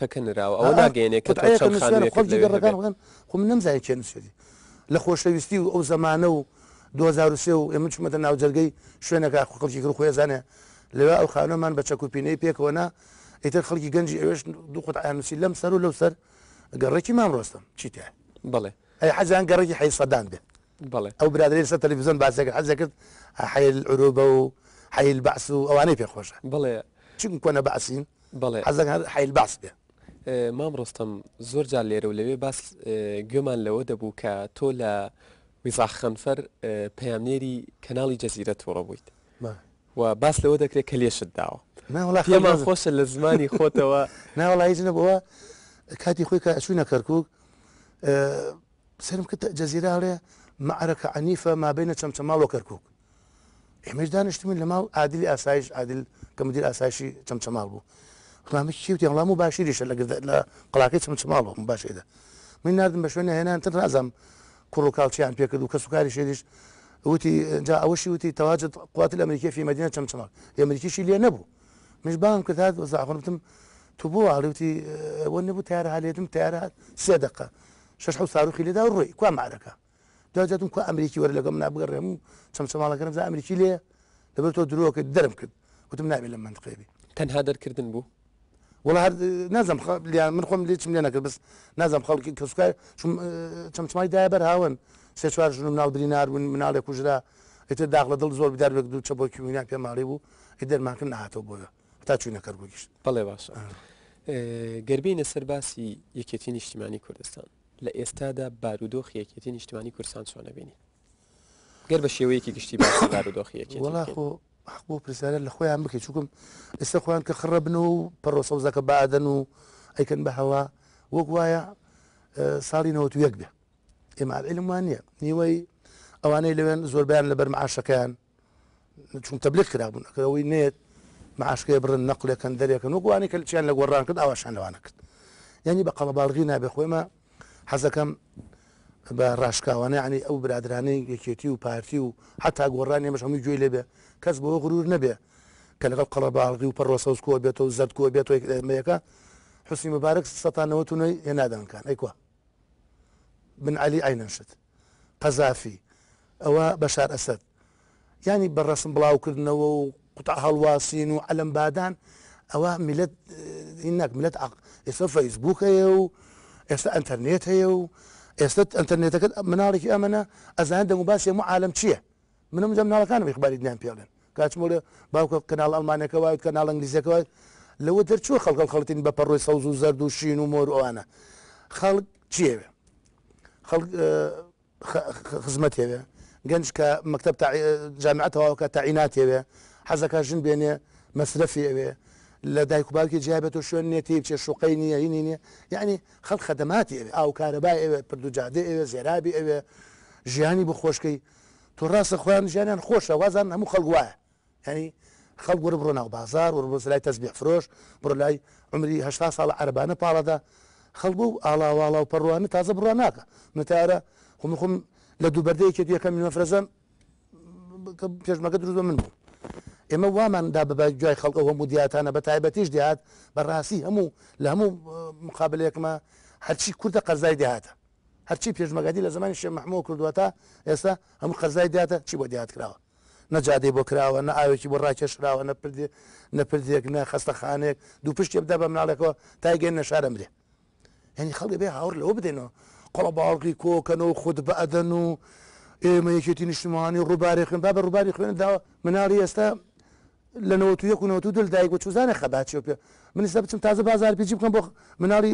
کەکەنراوە ئەو ناگەێنێکەکان خو من نمزای چێن سوێتی لە خۆشەویستی و ئەو زمانە و 2023 و ئێمە چمەتە ناوجەرگەی شوێنەکە خەڵکی کرد خۆێزانێ لەوێ ئەو خانۆمان بە چەکوپینەی پێکەوەنا ئیتر خەڵکی گەنجی ئەوێش دوو خۆت ئاسی لەم سەر و لەو سەر گەڕێکی مام ڕۆستم چیتە بڵێ ئەی حەزان گەڕێکی حی سەدان بێ بڵێ ئەو برادری سە تەلیڤزیۆن باسەکە حەزە کرد حیل عروبە و حیل بەعس و ئەوانەی پێخۆشە بڵێ چون کۆنە بەعسین بڵێ حەزەکان حیل باس بێ مام ڕۆستم زۆر جار لێرە و لەوێ باس گوێمان لەوە دەبوو کە تۆ لە ویزاخەنفەر پەیامنێری کەناڵی جەزیرە تۆڕە بوویت و باس لەوە دەکرێت کە لێشت داوە پێمان خۆشە لە زمانی خۆتەوە ناوەڵی زنەبەوە کاتی خۆی کە ئەچوینە کەرکک سرم کرد جەزیراڵێ معرەکە عنیفە مابینە چەمچە ماڵۆ کەرکک ئێمەش دانیشتمین لە ماڵ عادلی ئاسایش عادل کە مدیر ئاسایشی چەمچە ماڵ بوو فمشي يعني لا مباشر يش لا قلاكي سمت تمالو مباشر ده من نادم بشوينا هنا انت رازم كرو كالتشي عن بيك بيكد وكسوكاري شيدش وتي جاء اول شيء وتي تواجد قوات الامريكيه في مدينه تمتمال يا امريكي شي اللي نبو مش بان كذا هذا زعفر تم تبو على وتي آه، ونبو تيار عليه تم تيار صدقه ششحو صاروخي لدا الروي كوا معركه دواجاتم كوا امريكي ولا لقم نابقر مو تمتمال كان امريكي ليه دبرتو دروك درم كد وتم نعمل لما نتقيبي تنهادر كردن بو وڵ هەر نازم لیان من خۆم لێچم لێ نەکرد بس نازم خەڵکی کەسکار چمچمای دای بەر هاون سێ چوار ژنم ناودری ناربوون مناڵێک کوژرا ئیتر داخ لە دڵ زۆر بدار بێک دوو چەبۆکی وینا پێماڵی بوو ی دەرماکرد نهاتەوە بۆە تا چوی نەکرد بگیشت بەڵێ باش گەربینە سەرباسی یەکێتی نیشتیمانی کوردستان لە ئێستادا بارودۆخ یەکێتی نیشتیمانی کورسان چۆنەبینی گەر بە شێوەیەکی گشتی بارودۆخ یەکێتی حق بۆ پرسیارە لە خۆیان بکەیت چووکم ئێستا خۆیان کە خڕە بن و پەڕۆسەوزەکە بادەن و ئەیکەن بە هەوا وەک وایە ساڵی نەوە تو یەک بێ ئێمالعلم وان نییە نیوەی ئەوانەی لەوێن زۆربیان لە بەرمعاشەکەیان چون تەبلێت کرابوون ئەکەەوەی نێت معشکی برن نەقلەکەن دەرێکن و گوانی کە لەچیان لە گۆڕان کرد ئاواشان لەوانە کرد یعنی بە قەڵەباڵغی نابێ خۆێمە حەزەکەم بە ڕاشکاوانە عنی ئەو برادرانەی یەکێتی و پارتی و حتا گۆڕانی مەشەمی گوێی لێبێ کەس بۆ غرور نەبێ کە لەگەڵ قەڵە باڵغی و پەڕۆسەوسکووە بێتە و زەرکووە بێت مەیەکە حوسی مبارەك سەتانەوە تونەی هێنادانکان ئەیکوە بن علی ئاینەشت قەزافی ئەوە بەشار ئەسد ینی بەڕسم بڵاوکردنەوە و قوتا هەڵواسین و علم بادان ئەوە ملت هینەک ملەت ئێستا فەیسبوک هەیە و ئێستا ئەتەرنێت هەیە و ئێستا ئەتەرنێتەکەت مناڵێکی ئەمەە ئەزان دەنگ باسی هەموو عالم چییە منم جەم ناڵەکانم یخباری دیان پێڵێن کاتچمۆرە باوکە کەناڵ ئەلمانەکە وایت کەناڵ ئەنگلیزیەکەوای لەوە دەرچوە خەڵکەڵ خەڵتین بە پەڕۆی سەوز و زەرد و شین و مۆر ئەوانە خەڵک چیەوێ خەڵک خزمەتێوێ گەنج کە مەکتب جامعەتەوەکە تاعیناتێوێ حەزەکە ژن بێنێ مەسرفی ئەوێ لە دایک و باوکی جیابێت و شوێن نێتی بچێ شوقی نییە هینی نیە یعنی خەڵ خەدەماتی ئەوێ ئاو کارەبای ئەوێ پردوجادە ئەوێ زێرابی ئەوێ ژیانی بخۆشکی تو ڕاستە خۆیان ژیانیان خۆشە وازان هەموو خەڵ وایە ینی خەڵ گەورە بڕۆ ناو بازار و بۆ لای تەزبێ فرۆش بڕ لای عمریه ساڵ عربانە پاڵەدا خەڵ و ئاڵاواڵا و پەڕوانە تازە بڕوا ناکە نتارە خم خم لە دووبەردەیەکی دیەکەم منفرەزان پێشمەکە دروست بە من بوو ئێمە واماندا بە جوای خەڵکە هەموو دیاتانە بە تایبەتیش دیات بەڕاستی هەموو لە هەموو مقابلەیەکمە هەرچی کووردە قەرزای دیاتە هەرچی پێشمەگەدی لە زمانی شێ محمۆ کردووەتە ئێستا هەموو قەرزای دیاتە چی بۆ دیات کراوە نەجادەی بۆ کراوە نە ئاوێکی بۆ ڕاکێشراوە نەپردێک نە خەستەخانێک دوو پشتی بدا بە مناڵێکەوە تایگەن نەشارە مرێ هەنی خەڵی بێ هاور لەەوە بدێنەوە قڵە باڵکی کۆکەنەوە خودت بە ئەدەن و ئێمە یەکێتی نیشتمانی ڕووباری خوێن با بە ڕووباری خوێن داوە مناری ئێستا لە نەوە توە و نەوە دل دایک بۆ چوزانە خەباچی پێ من ستا بچم تازە بازار پێچی بکەم بۆ مناڵی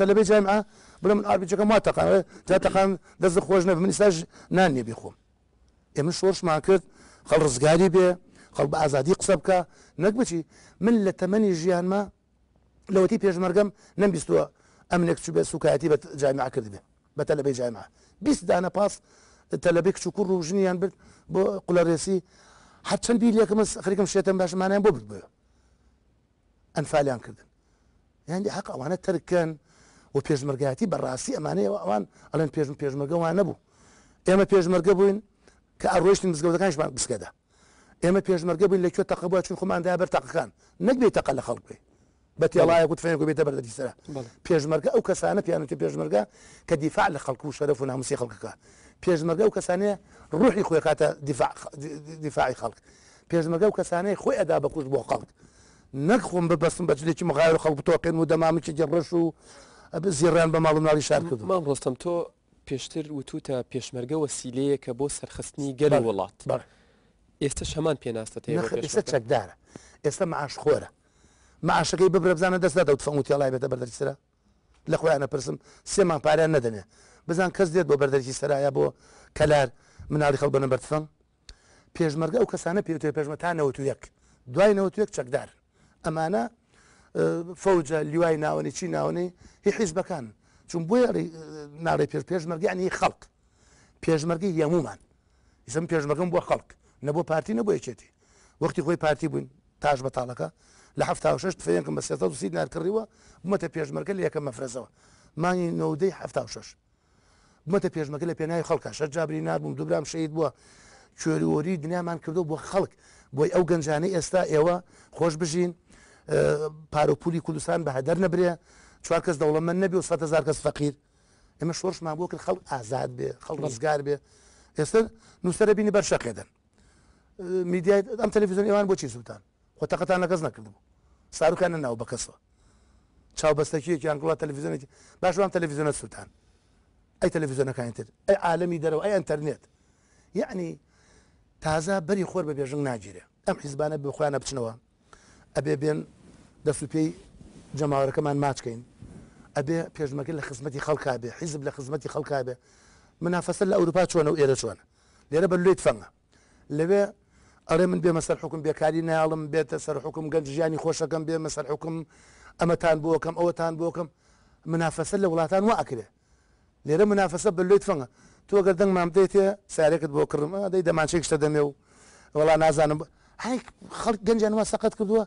تەلەبێ جایم ئا بڵم من ئاربیچەکەم وا تەقان تا تەقان دەست خۆش نە منیستاش نانێ بخۆم ئێمە شۆرشمان کرد خەڵ ڕزگاری بێ خەڵ بە ئازادی قسە بکە نەک بچی من لە تەمەنی ژیانمە لەوەتی پێشمەرگەم نەمبیستووە ئەمنێک چوو بێ سوکایەتی بە جاما کرد بێ بە تەلەبەی جاما بیست دانە پاس تەلەبێک چوکو ڕوژنیان برد بۆ قولەڕێسی حت چەند بیر لێکمە خەریکم شێتم باشمانیان بۆ بێ ئەنفالیان کردن يعني حق ئەوانە ترکەن و پێشمەرگاتی بەڕاستی ئەمانەیە ئەوان ئەلەن پێشم پێشمەرگەوان نەبوو ئێمە پێشمەرگە بووین کە ئەڕۆشتین مزگەوتەکانشمان بسکەدا ئێمە پێشمەرگە بووین لەکوێ تەقبووە چون خۆماندا بەر تەقەکان نەکبێت تەقە لە خەڵک بێ بە تێڵایە گوتفێن و بێتە بەردەدی سرە پێشمەرگە ئەو کەسانە پیانەتی پێشمەرگە کە دیفاع لە كدفاع و شەرف و ناموسی خەڵکەکە پێشمەرگە او كسانه ڕوحی خۆی کاتە دیفاعی خەڵک پێشمەگە و کەسانەی خۆی ئەدا بەکوش بۆ خەڵک نەخۆم ببەسم بەجلێکی مغایر خەڵ بتۆقێن و دەمامکی جەڕش و زیێڕیان بە ماڵ ناڵی شار کرد مام ڕۆستم تۆ پێشتر وتوتە پێشمەرگە وەسیلەیە کە بۆ سەرخستنی گەل وڵات ئێستا شەمان پێناستە ئێستا چەکدارە ئێستا معاش خۆرە معشەکەی ببرەبزانە دەستدا دەوت فەنگوتی لای بێتە بەردەری سرە لە خۆیانە پرسم سێمان پاریان نەدەنێ بزان کەس دێت بۆ بەردەرکی سەرایە بۆ کەلار مناڵی خەڵ بەنە بەرتفەن پێشمەرگە ئەو کەسانە پێوتێ پێشمە تا نەوە تو یەک دوای نەوە تو یەک چەکدار ئەمانە فەوجە لیوای ناوەنی چی ناوەنی هی حیزبەکان چون بۆ ناڵی پێش پێشمەرگیانی خەڵک پێشمەرگی یەمومان ئیسم پێشمەکەم بۆ خەڵک نەبوو پارتی نەبووە چێتی وەختی خۆی پارتی بووین تاش بەتاڵەکە لە ه شش فێنکم بە سێ سی نارکڕیوە بمەتە پێشمەرگە لە یەکەم مەفرزەوە مانی نەودەی ه شش بمەتە پێشمەکە لە پێناوی خەڵکە شەرجابری نابووم دوبرام شید بووە کوێریوەری دنیامان کردو بۆ خەڵک بۆی ئەو گەنجانەی ئێستا ئێوە خۆش بژین پارۆپولی کوردستان بە هەدەر نەبرێ چوار کەس دەوڵەمە نەبی و 100هزار کەس فەقیر ئمە شۆرشمان بۆ کرد خەڵک ئازاد بێ خەڵ ڕزگار بێ ئێستا نووسرە بینی بەرشەقێدن میدیای ئەم تەلەڤزیۆن ئێوان بۆچی سووتان خۆتەقەتان لەکەس نەکردبوو ساروکانە ناو بە کەسەوە چاوبەستەکیەکیان گوڵات تەلەڤزیۆنێکی باشوان تەلەڤزیۆنە سووتان أي تلفزيون كانت أي عالمي درو أي إنترنت يعني تازا بري خور ببيجن ناجيري أم حزبانا بخوانا بتشنوا أبي بين دسو بي جماعة كمان ماتش كين أبي بيجن مكان لخدمتي خلقها أبي حزب لخدمتي خلقها أبي منافسة لأوروبا شوانا وإيرا شوانا ليرا بلويت فانا لبي أري من بي مسار حكم بي كاري نالم بي تسار حكم قنج جاني خوشا كم بي مسار حكم أمتان بوكم أوتان بوكم منافسة لولاتان وأكله نيرم منافسه بلويت فنه تو قدن ما مديت سعرك بو كرم هذا آه، اذا ما شيك تدميو والله نازان هاي خلق جنجا ما سقط كدوا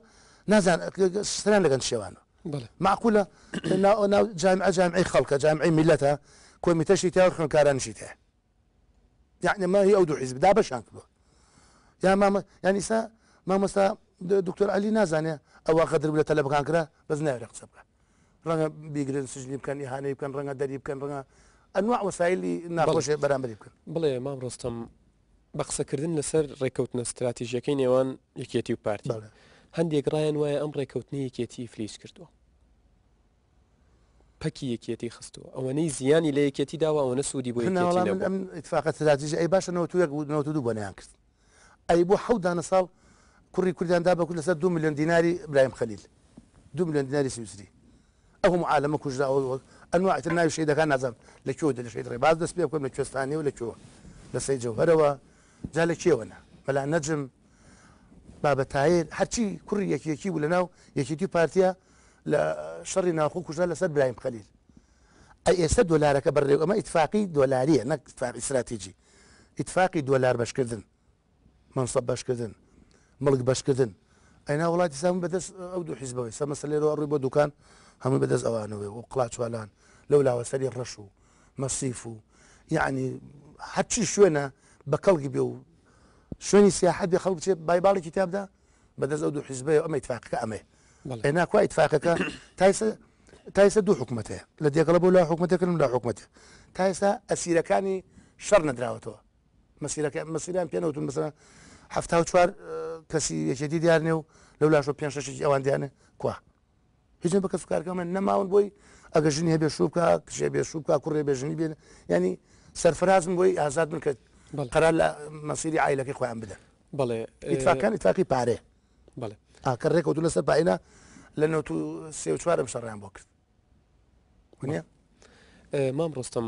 نازان سنان لك شيوانو بله معقوله انه انا جامع جامعي خلقه جامعي ملتها كوي متشي تاو خن كاران شيته يعني ما هي اودو حزب دابا شانك بو يا ما يعني سا ما مسا دكتور علي نازان او اخذ ولا طلب كانكرا بس نعرف ڕەنگە بیگرن سژنی بکەن هاانەی بکەن ڕەنگە دەری بکەن ڕەنگە ئەنوا وەسایلی ناڕۆژێ بەرامبری بکەن بڵێ مام ڕستم بە قسەکردن لەسەر ڕێککەوتنە استراتیژیەکەی نێوان یەکێتی و پارتی هەندێک ڕایەن وایە ئەم ڕێککەوتنی یەکێتی فلیس کردووە پەکی یەکێتی خستووە ئەوەنەی زیانی لە یەکێتی داوا ئەوە نەسوودی بۆ ئەمفاقەت سراتیژی ئەی باشە 92 دوو بۆنیان کرد ئەی بۆ حەودانە ساڵ کوڕی کوردیاندا بەکو لەسەر دو میلیۆن دیناری برایم خەلیل دو میلیۆن دیناری سوسری ئەوم عالمە کوژداەوە ئەنواعت ناوی شیدەکان نازانم لە کێ دە دل شید ڕێباز دەست پێ بکەم لە کوێستانی و لە کێوە لە سەی جەوهرەوە جا لە کێوەنا مەلا نەجم بابەتایل هەرچی کوڕی یەکیەکی بوو لە ناو یەکیتی پارتیا لە شەڕی ناخۆ کوژدا لەسەر برایم خەلیل ئەی ئێستا إيه دۆلارەکە بەڕێو ئەمە ئیتفاقی دۆلاریە نەک استراتیژی ئیتفاقی دۆلار بەشکردن منسە بەشکردن مڵک بەشکردن أنا وڵاتی سامی بدس أودو دوو حیزبەوەی سەمەسە لێرەوە ڕووی بۆ هم بدس بەدەست وقلات شوالان لولا لەو لاوەسەری مصيفو يعني حتى شوينا بكل جبيو شويني سياحة کەڵگی بێ و شوێنی سیاحەت بێ خەڵ بچێت بایباڵێکی تابدا بەدەست ئەو دوو حیزبەیە ئەمە تفاقەکە تايسة ئێنا کوی تفاقەکە تایسە تایسە دوو حکوومەتەیە لە دێگەڵە لا حكمته تايسة أسيرة كاني ئەسیرەکانی شەر مسيرة مسيرة مەسیران پێنەوتون مثلا هەفتا چوار کەسی یەکێتی دیارنێ و لەو لاشۆ پێ شش ئەوان دیانە کوا هیچ بە کەس کارکەمە نەماون بۆی ئەگە ژنی هەبێ شوکە کشێ بێ شوکە کوڕێ بێژنی بێن ینی سەرفرازم بۆی ئازاد من کرد قرار لە مەسیری عیلەکەی خۆیان بدە بڵێ ئیتفاکان ئیتفاقی پارێ بڵێ ئاکە ڕێک دوو لەسەر پایینە لە نەوت و سێ و چوارم شەڕیان بۆ کرد نیە مام ڕۆستم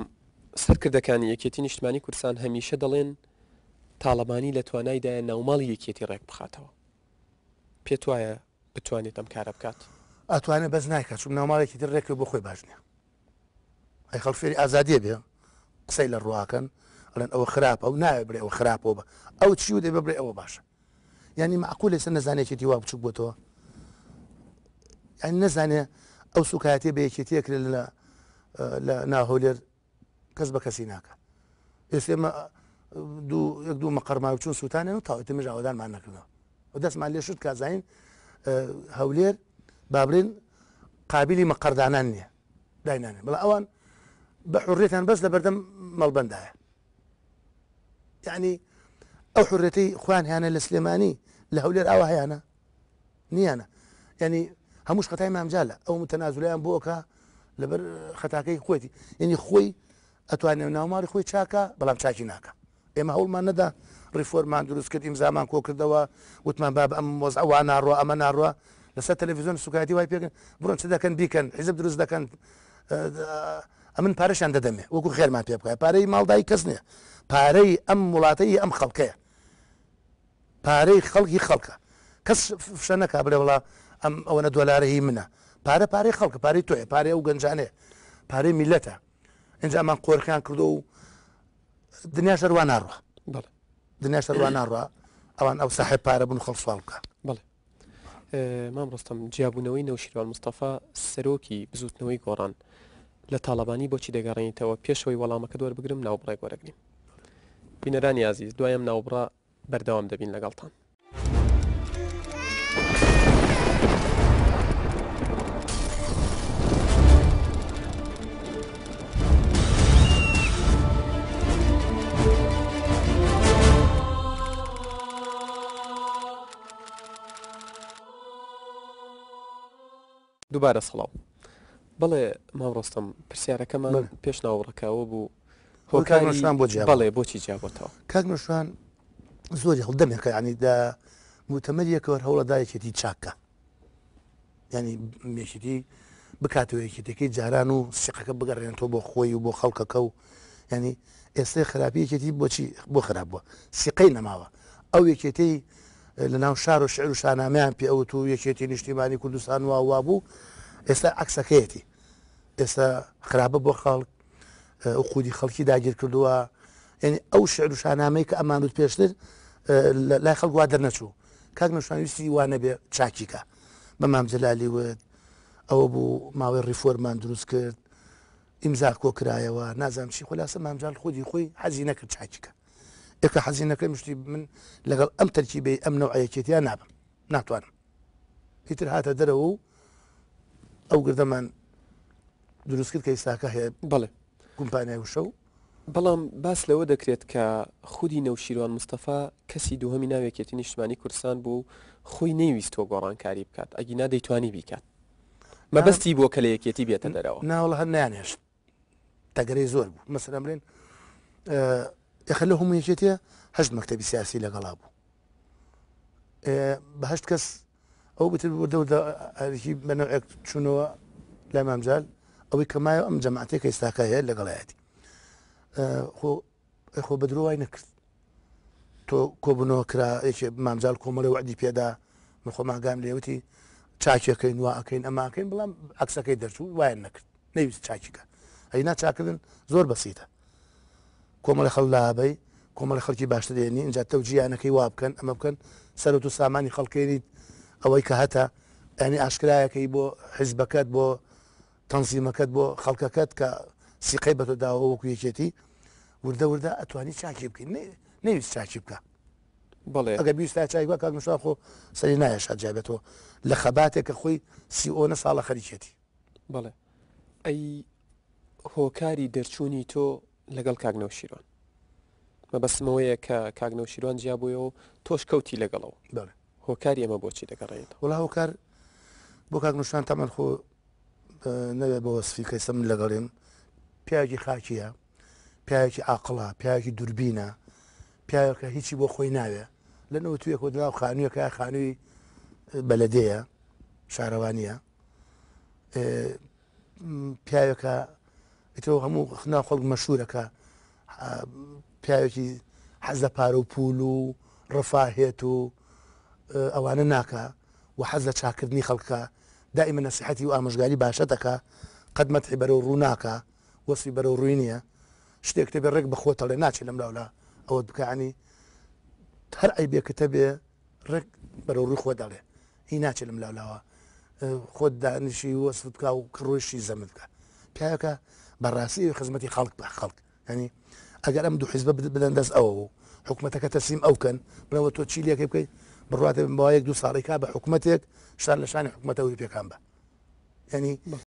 سەرکردەکانی یەکێتی نیشتمانی کورسان هەمیشە دەڵێن تاڵەبانی لە توانایدایە ناوماڵی یەکێتی ڕێک بخاتەوە پێت وایە بتوانێت ئەم کارە بکات ئەتوانێت بەس نایکات چون ناوماڵێکی در ڕێکی بۆ خۆی باش نیە ئەی خەڵفێری ئازادیە بێ قسەی لە ڕواکەن ئەلەن ئەوە خراپە و ناوێ برێ ئەوە خراپەوە بە ئەو چی و دێ ببرێ ئەوە باشە ینی معقول لەسەر نزانێکی دیوا بچوک بۆتەوە ینی نزانێ ئەو سوکایەتی بە یەکێتیە کرێن لە ناهۆلێر کەس بە کەسی ناکە ئێسێمە دوو یەک دوو مەقەرماوی چون سووتانێن و تاوتمەژ ئەوەدانمان نەکردەوە و دەستمان لێ شت کازین هەولێر بابرین قابلی مەقەردانان نییە داینانێ بڵ ئەوان بە حڕێتان بەس لە بەردەم مەڵبندایە یعنی ئەو حڕێتی خوان هیانە لە سلێمانی لە هەولێر ئاوا هیانە نییانە ینی هەمووش خەتای مامجاالە ئەو متەنازولیان بۆکە لەبەر خەتاکەی خۆیتی یعنی خۆی ئەتوانێ ناوماری خۆی چاکە بەڵام چاکی ناکە ئێمە هەوڵمان نەدا ڕیفۆرمان دروست کرد ئیمزامان کۆ کردەوە وتمان باب ئەم مۆز ئەوان ناڕوە ئەمە ناڕوە لەسەر تەلەڤزیۆن سوکاتی وای پێکن بڕۆن چ دەکەن بیکەن حیزب دروست دەکەن ئەمن پارەشان دەدەمێ وەکو خێرمان پێ بکە پارەی ماڵدای کەس نییە پارەی ئەم وڵاتەی ئەم خەڵکەیە پارەی خەڵکی خەڵکە کەس فشە نەکا بێ وڵا ئەم ئەوەنە دۆلارەی منە پارە پارەی خەڵکە پارەی تۆیە پارێ و گەنجانێ پارەی میلەتە ئەنجامان قۆرخیان کردو و دنیا شەروان ناڕە دنیا شەروان ناڕە ئەوان ئەو ساحب پارە بوون خەڵسوال بکە بڵێ مام ڕستم جیاببوونەوەی نەوشیروان مستەفا سەرۆکی بزوتنەوەی گۆڕان لە تاالبانی بۆچی دەگەڕێنیتەوە پێشەوەی وەڵامەکە دووەربگرم ناوبڕای گۆرەگرین بینەرانی عزیز دوایم ناوبڕا بەردەوام دەبین لەگەڵتان دووبارە سڵاو بەڵێ ماڕۆستم پرسیارەکەمان پێش ناوڕەکەەوە بوو هۆکارشان بۆ بەڵێ بۆچی جیابەتەوە کاک نوشان زۆری هەڵدەمێکەکە ینیدا موتەمەریەکەوە هەوڵەدایەکێتی چاکە ینی مێشتی بکاتەوەیەکێتەکەی جاران و سیقەکە بگەڕێنەوە بۆ خۆی و بۆ خەڵکەکە و ینی ئێستا خراپیەکێتی بۆچی بۆ خراپ بووە سیقەی نەماوە ئەو یەکێتی لە ناو شار و شعر و شانامیان پێ ئەو تو یەکێتی نیشتیمانی کوردستان واوا بوو ئێستا عکسەکەیەتی ئێستا خراپە بۆ خەڵک خودی خەڵکی داگیر کردووە ینی ئەو شعر و شانامەی کە ئەمانوت پێشتر لای خەڵکوا دەرنەچوو کاک نەشانویستی وانە بێ چاکیکە بەمام جلالی ود ئەوە بوو ماوەی ریفۆرمان دروست کرد ئیمزا کۆکرایەوە نازانم چی خلاصە مامجال خودی خۆی حەزی نەکرد چاکیکە ئێکە حەزیینەکەی مشتی من لەگەڵ ئەم تەرکی بێ ئەم نەوعەیەکێتیان نابم ناتوانم هیتر هاتە دەرەوە و ئەو گردەمان دروستکرد کە ئیساکە هەیە بڵێ گومپانیای وشە و بەڵام باس لەوە دەکرێت کە خودی نەوشیروان مستەفا کەسی دووهەمی ناوێکێتی نیشتمانی کورسان بوو خۆی نەویستۆ گۆڕانکاری بکات ئەگی نادەیتوانی بیکات مەبەستی بۆ کە لە یەکێتی بێتە دەرەوە ناوەڵ هەر نیانێشت تەگەری زۆر بوو مەسەرمرێن یخە لە هەموویەکێتە هەشت مەکتتەبی سیاسی لەگەڵا بوو بەهشت کەس ئەو بتر بۆ دەودا ئەریکی بەنەوەک چوونەوە لای مامجال ئەوەی کەمایە ئەم جەماعاتێک ئێستاکە هەیە لەگەڵایەتی خۆ بە درۆوای نەکرد تۆ کۆبنەوە کرا مامجال کۆمەڵی وعدی پێدا من خۆماگام لێوتی چاکیەکەین واکەین ئەماکەین بڵام عکسەکەی دەرچوو وایە نەکرد نەویست چاکیکە ئەینا چاکردن زۆر بەسیتە کۆمەڵە خەڵ لابەی کۆمەڵە خەڵکی باشترێنی اینجا تە جیانەکەی وا بکەن ئەمە بکەن سەر و سامانی خەڵکێنیت ئەوەی کە هەتا ئەنی ئاشکرایەکەی بۆ حیزبەکەت بۆ تەنزیمەکەت بۆ خەڵکەکەت کە سیقەی بە تۆداوەوەکو یەکێتی وردە وردە ئەتوانی چاکی بکەین نەویست چاکی بکە بڵێ ئەگە بیستا چای وە کاگنشان خۆ سەری نایە شادجابێتەوە لە خەباتێک کە خۆی سیۆنە ساڵە خەریکێتی بڵێ ئەی هۆکاری دەرچوونی تۆ لەگەڵ کاگنەوە شیروان مەبەسمەوەیە کە کاگنەوە شیروان جیابوویەوە تۆش کەوتی لەگەڵەوە هۆکاری ئەمە بۆچی دەگەڕێت وڵا هۆکار بۆ کاگنوشان تامەن خۆ نەوێت بە وەسفی کەسە من لەگەڵێن پیاجی خاکیە پیاەکی ئاقڵە پیاکی دوربینە پیاکە هیچی بۆ خۆی ناوێ لەنەوە توێ خۆ دناو خانوویەکە خانووی بەلەدەیە شارەوانیە پیاەکە ئیتەوە هەموو خنا خەڵک مەشورەکە پیاوێکی حەزە پارە و پول و ڕفاهێت و ئەوانە ناکە و حەز لە چاکردنی خەڵکە دائمە نەسیحەتی و ئامژگاری باشە دەکە قەدمەتی بەرەو ڕوو ناکە وەسی بەرەو ڕووی نییە شتێک تێ بێ ڕێک بەخۆتەڵێ ناچێت لەم لاولا ئەوە بکانی هەر ئەی بێکتە بێ ڕێک بەرەو ڕووی خۆ دەڵێ هی ناچێت لەم لاولاوە خۆت دانیشی وەسفت بکە و کڕۆشی زەمت بکە پیاەکە بەڕاستی خزمەتی خەڵک بە خەڵک هەنی ئەگەر ئەم دوو حیزب بدەن دەست ئەوە حکوومەتەکە تەسیم ئەوکەن بنەوە تۆ چیلەکە بکەیت بڕاتە بۆ یەک دو ساڵێکا بە حکوومەتێک شار لە شانی حکوومەتەوەی پێکان بە ینی